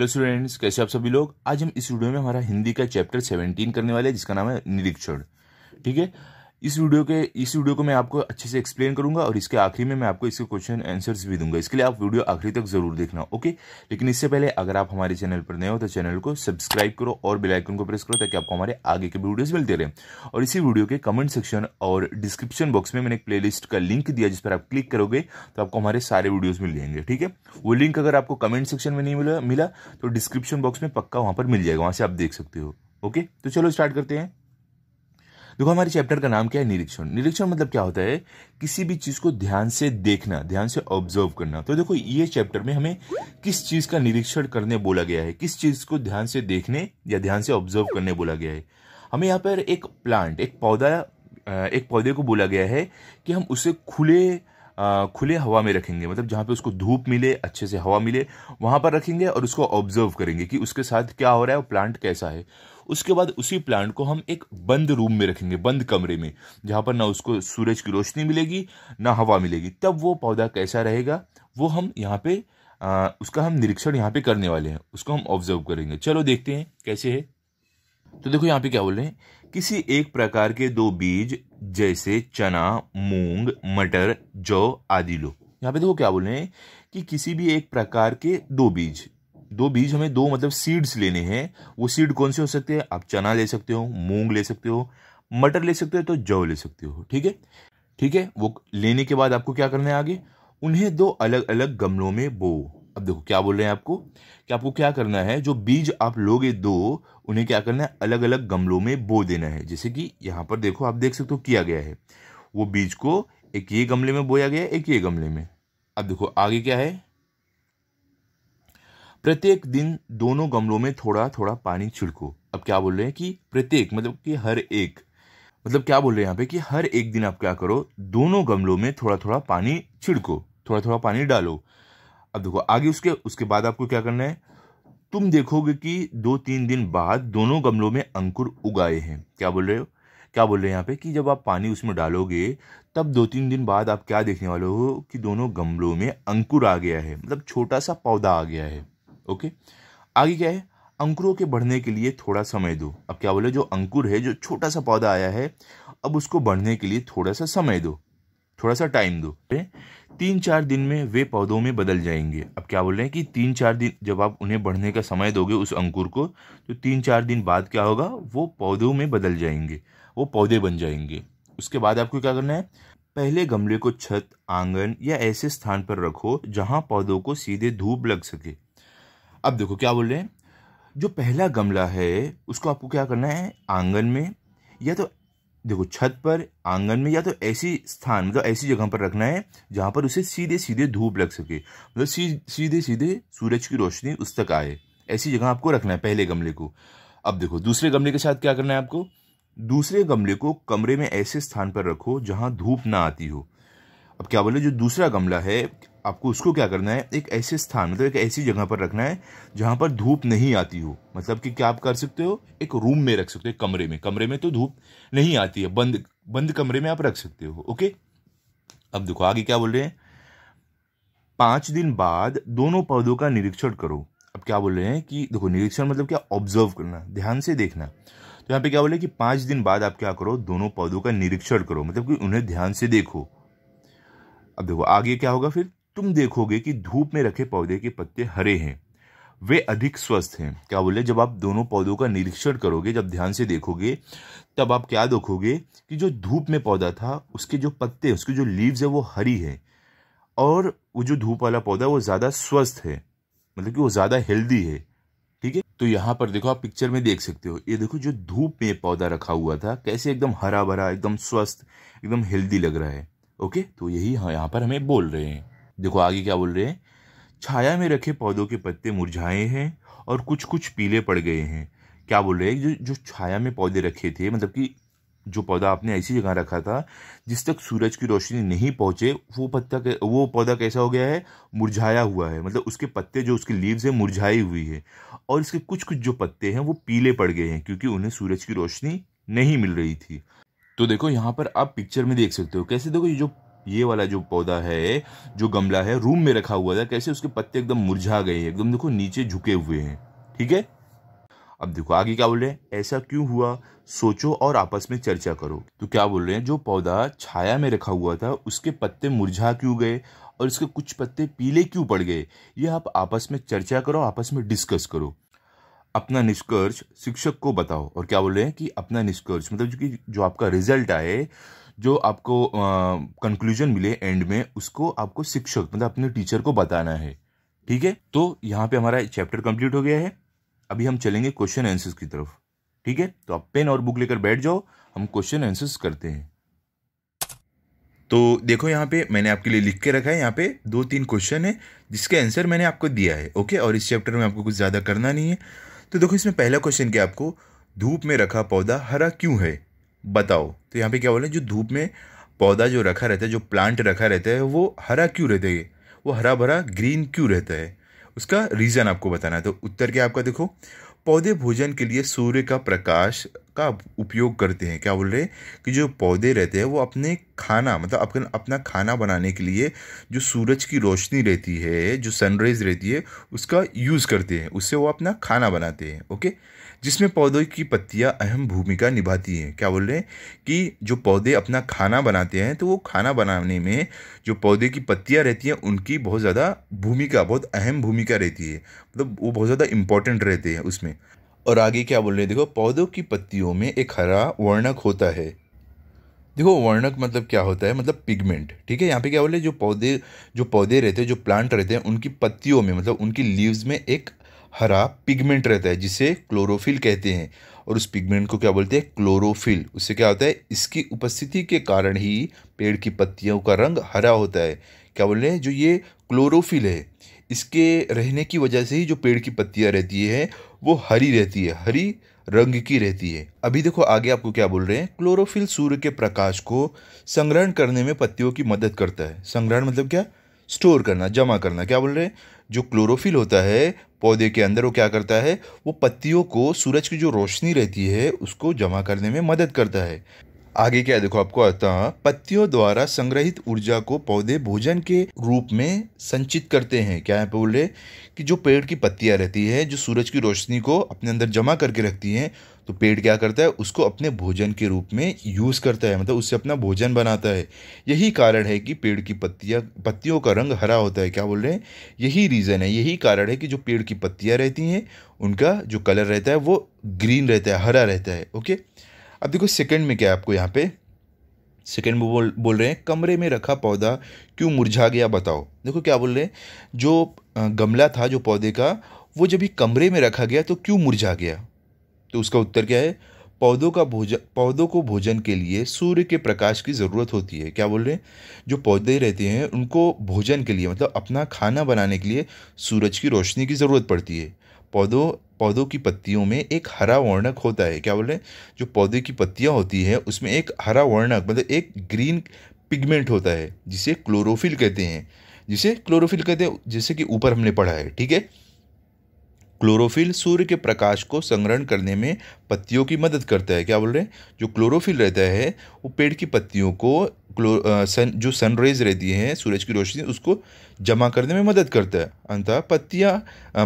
hello students कैसे आप सभी लोग आज हम इस वीडियो में हमारा हिंदी का चैप्टर 17 करने वाले हैं जिसका नाम है निरीक्षण ठीक है इस वीडियो के इस वीडियो को मैं आपको अच्छे से एक्सप्लेन करूंगा और इसके आखिरी में मैं आपको इसके क्वेश्चन आंसर्स भी दूंगा इसके लिए आप वीडियो आखिरी तक जरूर देखना ओके लेकिन इससे पहले अगर आप हमारे चैनल पर नए हो तो चैनल को सब्सक्राइब करो और बेलाइकन को प्रेस करो ताकि आपको हमारे आगे के वीडियोज मिलते रहे और इसी वीडियो के कमेंट सेक्शन और डिस्क्रिप्शन बॉक्स में मैंने एक प्ले का लिंक दिया जिस पर आप क्लिक करोगे तो आपको हमारे सारे वीडियोज मिल जाएंगे ठीक है वो लिंक अगर आपको कमेंट सेक्शन में नहीं मिला मिला तो डिस्क्रिप्शन बॉक्स में पक्का वहां पर मिल जाएगा वहां से आप देख सकते हो ओके तो चलो स्टार्ट करते हैं देखो हमारे चैप्टर का नाम क्या है निरीक्षण निरीक्षण मतलब क्या होता है किसी भी चीज को ध्यान से देखना ध्यान से ऑब्जर्व करना तो देखो ये चैप्टर में हमें किस चीज का निरीक्षण करने बोला गया है किस चीज को ध्यान से देखने या ध्यान से ऑब्जर्व करने बोला गया है हमें यहाँ पर एक प्लांट एक पौधा एक पौधे को बोला गया है कि हम उसे खुले खुले हवा में रखेंगे मतलब जहाँ पे उसको धूप मिले अच्छे से हवा मिले वहाँ पर रखेंगे और उसको ऑब्जर्व करेंगे कि उसके साथ क्या हो रहा है और प्लांट कैसा है उसके बाद उसी प्लांट को हम एक बंद रूम में रखेंगे बंद कमरे में जहाँ पर ना उसको सूरज की रोशनी मिलेगी ना हवा मिलेगी तब वो पौधा कैसा रहेगा वो हम यहाँ पे आ, उसका हम निरीक्षण यहाँ पे करने वाले हैं उसको हम ऑब्जर्व करेंगे चलो देखते हैं कैसे है तो देखो यहाँ पे क्या बोल रहे हैं किसी एक प्रकार के दो बीज जैसे चना मूंग मटर जौ आदि लो यहाँ पे देखो क्या बोल रहे हैं कि किसी भी एक प्रकार के दो बीज दो बीज हमें दो मतलब सीड्स लेने हैं वो सीड कौन से हो सकते हैं आप चना ले सकते हो मूंग ले सकते हो मटर ले सकते हो तो जौ ले सकते हो ठीक है ठीक है वो लेने के बाद आपको क्या करना है आगे उन्हें दो अलग अलग गमलों में बो अब देखो क्या बोल रहे हैं आपको कि आपको क्या करना है जो बीज आप लोगे दो उन्हें क्या करना है अलग अलग गमलों में बो देना है जैसे कि यहाँ पर देखो आप देख सकते हो किया गया है वो बीज को एक ये गमले में बोया गया एक ये गमले में अब देखो आगे क्या है प्रत्येक दिन दोनों गमलों में थोड़ा थोड़ा पानी छिड़को अब क्या बोल रहे हैं कि प्रत्येक मतलब कि हर एक मतलब क्या बोल रहे हैं यहाँ पे कि हर एक दिन आप क्या करो दोनों गमलों में थोड़ा थोड़ा पानी छिड़को थोड़ा थोड़ा पानी डालो अब देखो आगे उसके उसके बाद आपको क्या करना है तुम देखोगे कि दो तीन दिन बाद दोनों गमलों में अंकुर उगाए हैं क्या बोल रहे हो क्या बोल रहे हैं यहाँ पे कि जब आप पानी उसमें डालोगे तब दो तीन दिन बाद आप क्या देखने वाले हो कि दोनों गमलों में अंकुर आ गया है मतलब छोटा सा पौधा आ गया है ओके आगे क्या है अंकुरों के बढ़ने के लिए थोड़ा समय दो अब क्या बोले जो अंकुर है जो छोटा सा पौधा आया है अब उसको बढ़ने के लिए थोड़ा सा समय दो थोड़ा सा टाइम दो तीन चार दिन में वे पौधों में बदल जाएंगे अब क्या बोल रहे हैं कि तीन चार दिन जब आप उन्हें बढ़ने का समय दोगे उस अंकुर को तो तीन चार दिन बाद क्या होगा वो पौधों में बदल जाएंगे वो पौधे बन जाएंगे उसके बाद आपको क्या करना है पहले गमले को छत आंगन या ऐसे स्थान पर रखो जहाँ पौधों को सीधे धूप लग सके अब देखो क्या बोल रहे हैं जो पहला गमला है उसको आपको क्या करना है आंगन में या तो देखो छत पर आंगन में या तो ऐसी स्थान मतलब ऐसी जगह पर रखना है जहाँ पर उसे सीधे सीधे धूप लग सके मतलब सी, सीधे सीधे सूरज की रोशनी उस तक आए ऐसी जगह आपको रखना है पहले गमले को अब देखो दूसरे गमले के साथ क्या करना है आपको दूसरे गमले को कमरे में ऐसे स्थान पर रखो जहाँ धूप ना आती हो अब क्या बोले जो दूसरा गमला है आपको उसको क्या करना है एक ऐसे स्थान मतलब एक ऐसी जगह पर रखना है जहाँ पर धूप नहीं आती हो मतलब कि क्या आप कर सकते हो एक रूम में रख सकते हो कमरे में कमरे में तो धूप नहीं आती है बंद बंद कमरे में आप रख सकते हो ओके अब देखो आगे क्या बोल रहे हैं पाँच दिन बाद दोनों पौधों का निरीक्षण करो अब क्या बोल रहे हैं कि देखो निरीक्षण मतलब क्या ऑब्जर्व करना ध्यान से देखना तो यहाँ पे क्या बोले कि पाँच दिन बाद आप क्या करो दोनों पौधों का निरीक्षण करो मतलब कि उन्हें ध्यान से देखो अब देखो आगे क्या होगा फिर तुम देखोगे कि धूप में रखे पौधे के पत्ते हरे हैं वे अधिक स्वस्थ हैं क्या बोले जब आप दोनों पौधों का निरीक्षण करोगे जब ध्यान से देखोगे तब आप क्या देखोगे कि जो धूप में पौधा था उसके जो पत्ते उसके जो लीव्स है वो हरी है और वो जो धूप वाला पौधा वो ज़्यादा स्वस्थ है मतलब कि वो ज़्यादा हेल्दी है ठीक है तो यहाँ पर देखो आप पिक्चर में देख सकते हो ये देखो जो धूप में पौधा रखा हुआ था कैसे एकदम हरा भरा एकदम स्वस्थ एकदम हेल्दी लग रहा है ओके तो यही यहाँ पर हमें बोल रहे हैं देखो आगे क्या बोल रहे हैं छाया में रखे पौधों के पत्ते मुरझाए हैं और कुछ कुछ पीले पड़ गए हैं क्या बोल रहे हैं जो जो छाया में पौधे रखे थे मतलब कि जो पौधा आपने ऐसी जगह रखा था जिस तक सूरज की रोशनी नहीं पहुंचे वो पत्ता वो पौधा कैसा हो गया है मुरझाया हुआ है मतलब उसके पत्ते जो उसके लीव्स हैं मुरझाई हुई है और इसके कुछ कुछ जो पत्ते हैं वो पीले पड़ गए हैं क्योंकि उन्हें सूरज की रोशनी नहीं मिल रही थी तो देखो यहाँ पर आप पिक्चर में देख सकते हो कैसे देखो ये जो ये वाला जो पौधा है जो गमला है रूम में रखा हुआ था कैसे उसके पत्ते एकदम मुरझा गए एकदम देखो नीचे झुके हुए हैं ठीक है अब देखो आगे क्या बोल रहे हैं ऐसा क्यों हुआ सोचो और आपस में चर्चा करो तो क्या बोल रहे हैं जो पौधा छाया में रखा हुआ था उसके पत्ते मुरझा क्यों गए और इसके कुछ पत्ते पीले क्यों पड़ गए ये आप आपस में चर्चा करो आपस में डिस्कस करो अपना निष्कर्ष शिक्षक को बताओ और क्या बोल रहे हैं कि अपना निष्कर्ष मतलब जो कि जो आपका रिजल्ट आए जो आपको कंक्लूजन मिले एंड में उसको आपको शिक्षक मतलब अपने टीचर को बताना है ठीक है तो यहाँ पे हमारा चैप्टर कंप्लीट हो गया है अभी हम चलेंगे क्वेश्चन आंसर्स की तरफ ठीक है तो आप पेन और बुक लेकर बैठ जाओ हम क्वेश्चन आंसर्स करते हैं तो देखो यहाँ पे मैंने आपके लिए लिख के रखा है यहाँ पे दो तीन क्वेश्चन है जिसके आंसर मैंने आपको दिया है ओके और इस चैप्टर में आपको कुछ ज़्यादा करना नहीं है तो देखो इसमें पहला क्वेश्चन क्या आपको धूप में रखा पौधा हरा क्यों है बताओ तो यहाँ पे क्या बोले जो धूप में पौधा जो रखा रहता है जो प्लांट रखा रहता है वो हरा क्यों रहता है वो हरा भरा ग्रीन क्यों रहता है उसका रीज़न आपको बताना है तो उत्तर क्या आपका देखो पौधे भोजन के लिए सूर्य का प्रकाश का उपयोग करते हैं क्या बोल रहे हैं कि जो पौधे रहते हैं वो अपने खाना मतलब अपन अपना खाना बनाने के लिए जो सूरज की रोशनी रहती है जो सनराइज रहती है उसका यूज़ करते हैं उससे वो अपना खाना बनाते हैं ओके जिसमें पौधों की पत्तियाँ अहम भूमिका निभाती हैं क्या बोल रहे हैं कि जो पौधे अपना खाना बनाते हैं तो वो खाना बनाने में जो पौधे की पत्तियाँ रहती हैं उनकी बहुत ज़्यादा भूमिका बहुत अहम भूमिका रहती है मतलब तो वो बहुत ज़्यादा इंपॉर्टेंट रहते हैं उसमें और आगे क्या बोल रहे हैं देखो पौधों की पत्तियों में एक हरा वर्णक होता है देखो वर्णक मतलब क्या होता है मतलब पिगमेंट ठीक है यहाँ पे क्या बोले जो पौधे जो पौधे रहते हैं जो प्लांट रहते हैं उनकी पत्तियों में मतलब उनकी लीव्स में एक हरा पिगमेंट रहता है जिसे क्लोरोफिल कहते हैं और उस पिगमेंट को क्या बोलते हैं क्लोरोफिल उससे क्या होता है इसकी उपस्थिति के कारण ही पेड़ की पत्तियों का रंग हरा होता है क्या बोल रहे हैं जो ये क्लोरोफिल है इसके रहने की वजह से ही जो पेड़ की पत्तियाँ रहती है वो हरी रहती है हरी रंग की रहती है अभी देखो आगे आपको क्या बोल रहे हैं क्लोरोफिल सूर्य के प्रकाश को संग्रहण करने में पत्तियों की मदद करता है संग्रहण मतलब क्या स्टोर करना जमा करना क्या बोल रहे हैं जो क्लोरोफिल होता है पौधे के अंदर वो क्या करता है वो पत्तियों को सूरज की जो रोशनी रहती है उसको जमा करने में मदद करता है आगे क्या देखो आपको है पत्तियों द्वारा संग्रहित ऊर्जा को पौधे भोजन के रूप में संचित करते हैं क्या है बोल रहे कि जो पेड़ की पत्तियां रहती है जो सूरज की रोशनी को अपने अंदर जमा करके रखती हैं तो पेड़ क्या करता है उसको अपने भोजन के रूप में यूज़ करता है मतलब उससे अपना भोजन बनाता है यही कारण है कि पेड़ की पत्तियाँ पत्तियों का रंग हरा होता है क्या बोल रहे हैं यही रीज़न है यही कारण है कि जो पेड़ की पत्तियाँ रहती हैं उनका जो कलर रहता है वो ग्रीन रहता है हरा रहता है ओके अब देखो सेकंड में क्या है आपको यहाँ पे सेकेंड में बोल बोल रहे हैं कमरे में रखा पौधा क्यों मुरझा गया बताओ देखो क्या बोल रहे हैं जो गमला था जो पौधे का वो जब भी कमरे में रखा गया तो क्यों मुरझा गया तो उसका उत्तर क्या है पौधों का भोजन पौधों को भोजन के लिए सूर्य के प्रकाश की ज़रूरत होती है क्या बोल रहे हैं जो पौधे रहते हैं उनको भोजन के लिए मतलब अपना खाना बनाने के लिए सूरज की रोशनी की ज़रूरत पड़ती है पौधों पौधों की पत्तियों में एक हरा वर्णक होता है क्या बोले जो पौधे की पत्तियाँ होती है उसमें एक हरा वर्णक मतलब एक ग्रीन पिगमेंट होता है जिसे क्लोरोफिल कहते हैं जिसे क्लोरोफिल कहते हैं जैसे कि ऊपर हमने पढ़ा है ठीक है क्लोरोफिल सूर्य के प्रकाश को संग्रहण करने में पत्तियों की मदद करता है क्या बोल रहे हैं जो क्लोरोफिल रहता है वो पेड़ की पत्तियों को क्लो सन जो सनरेज रहती हैं सूरज की रोशनी उसको जमा करने में मदद करता है अंतः पत्तियाँ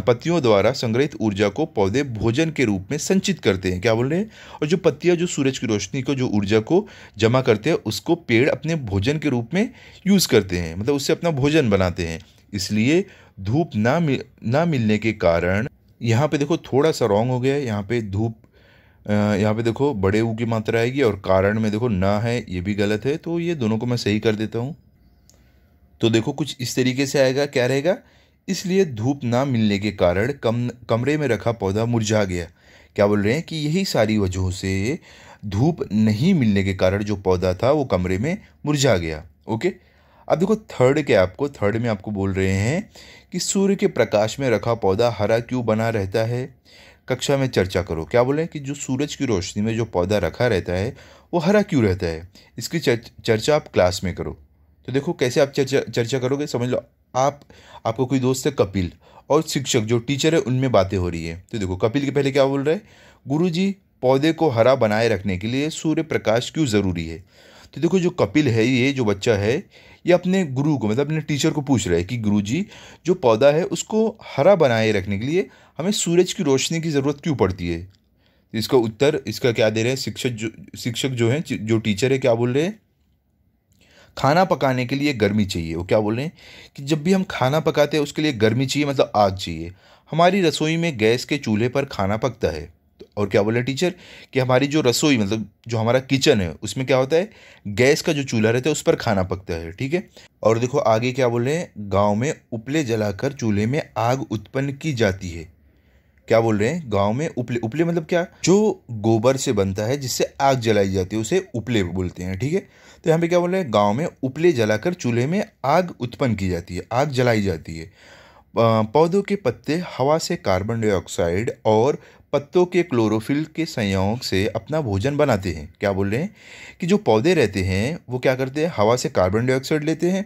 पत्तियों द्वारा संग्रहित ऊर्जा को पौधे भोजन के रूप में संचित करते हैं क्या बोल रहे हैं और जो पत्तियाँ जो सूरज की रोशनी को जो ऊर्जा को जमा करते हैं उसको पेड़ अपने भोजन के रूप में यूज़ करते हैं मतलब उससे अपना भोजन बनाते हैं इसलिए धूप ना मिल ना मिलने के कारण यहाँ पे देखो थोड़ा सा रॉन्ग हो गया है यहाँ पे धूप यहाँ पे देखो बड़े ऊ की मात्रा आएगी और कारण में देखो ना है ये भी गलत है तो ये दोनों को मैं सही कर देता हूँ तो देखो कुछ इस तरीके से आएगा क्या रहेगा इसलिए धूप ना मिलने के कारण कम कमरे में रखा पौधा मुरझा गया क्या बोल रहे हैं कि यही सारी वजहों से धूप नहीं मिलने के कारण जो पौधा था वो कमरे में मुरझा गया ओके अब देखो थर्ड के आपको थर्ड में आपको बोल रहे हैं कि सूर्य के प्रकाश में रखा पौधा हरा क्यों बना रहता है कक्षा में चर्चा करो क्या बोले कि जो सूरज की रोशनी में जो पौधा रखा रहता है वो हरा क्यों रहता है इसकी चर्चा आप क्लास में करो तो देखो कैसे आप चर्चा चर्चा करोगे समझ लो आप आपको कोई दोस्त है कपिल और शिक्षक जो टीचर है उनमें बातें हो रही है तो देखो कपिल के पहले क्या बोल रहे हैं गुरु जी पौधे को हरा बनाए रखने के लिए सूर्य प्रकाश क्यों ज़रूरी है तो देखो जो कपिल है ये जो बच्चा है ये अपने गुरु को मतलब अपने टीचर को पूछ रहा है कि गुरु जी जो पौधा है उसको हरा बनाए रखने के लिए हमें सूरज की रोशनी की ज़रूरत क्यों पड़ती है इसका उत्तर इसका क्या दे रहे हैं शिक्षक जो शिक्षक जो हैं जो टीचर है क्या बोल रहे हैं खाना पकाने के लिए गर्मी चाहिए वो क्या बोल रहे हैं कि जब भी हम खाना पकाते हैं उसके लिए गर्मी चाहिए मतलब आग चाहिए हमारी रसोई में गैस के चूल्हे पर खाना पकता है और क्या बोला टीचर कि हमारी जो रसोई मतलब जो हमारा किचन है उसमें क्या होता है गैस का जो चूल्हा रहता है उस पर खाना पकता है ठीक है और देखो आगे क्या बोल रहे हैं गाँव में उपले जलाकर चूल्हे में आग उत्पन्न की जाती है क्या बोल रहे हैं गांव में उपले उपले मतलब क्या जो गोबर से बनता है जिससे आग जलाई जाती है उसे उपले बोलते हैं ठीक है तो यहाँ पे क्या बोल रहे हैं गांव में उपले जलाकर चूल्हे में आग उत्पन्न की जाती है आग जलाई जाती है पौधों के पत्ते हवा से कार्बन डाइऑक्साइड और पत्तों के क्लोरोफिल के संयोग से अपना भोजन बनाते हैं क्या बोल रहे हैं कि जो पौधे रहते हैं वो क्या करते हैं हवा से कार्बन डाइऑक्साइड लेते हैं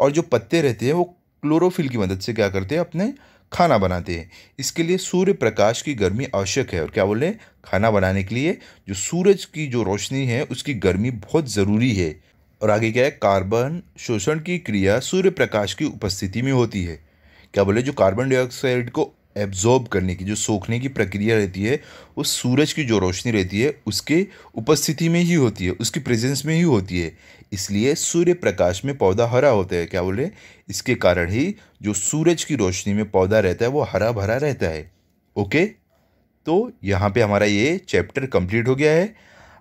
और जो पत्ते रहते हैं वो क्लोरोफिल की मदद से क्या करते हैं अपने खाना बनाते हैं इसके लिए सूर्य प्रकाश की गर्मी आवश्यक है और क्या बोल रहे हैं खाना बनाने के लिए जो सूरज की जो रोशनी है उसकी गर्मी बहुत ज़रूरी है और आगे क्या है कार्बन शोषण की क्रिया सूर्य प्रकाश की उपस्थिति में होती है क्या बोले जो कार्बन डाइऑक्साइड को एब्जॉर्ब करने की जो सोखने की प्रक्रिया रहती है वो सूरज की जो रोशनी रहती है उसके उपस्थिति में ही होती है उसकी प्रेजेंस में ही होती है इसलिए सूर्य प्रकाश में पौधा हरा होता है क्या बोले इसके कारण ही जो सूरज की रोशनी में पौधा रहता है वो हरा भरा रहता है ओके तो यहाँ पर हमारा ये चैप्टर कंप्लीट हो गया है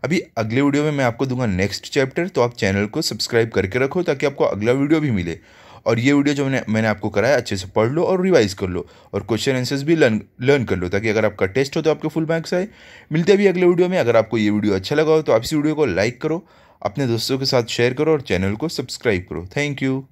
अभी अगले वीडियो में मैं आपको दूंगा नेक्स्ट चैप्टर तो आप चैनल को सब्सक्राइब करके रखो ताकि आपको अगला वीडियो भी मिले और ये वीडियो जो मैंने मैंने आपको कराया अच्छे से पढ़ लो और रिवाइज कर लो और क्वेश्चन आंसर्स भी लर्न लर्न कर लो ताकि अगर आपका टेस्ट हो तो आपके फुल मार्क्स आए मिलते भी अगले वीडियो में अगर आपको ये वीडियो अच्छा लगा हो तो आप इस वीडियो को लाइक करो अपने दोस्तों के साथ शेयर करो और चैनल को सब्सक्राइब करो थैंक यू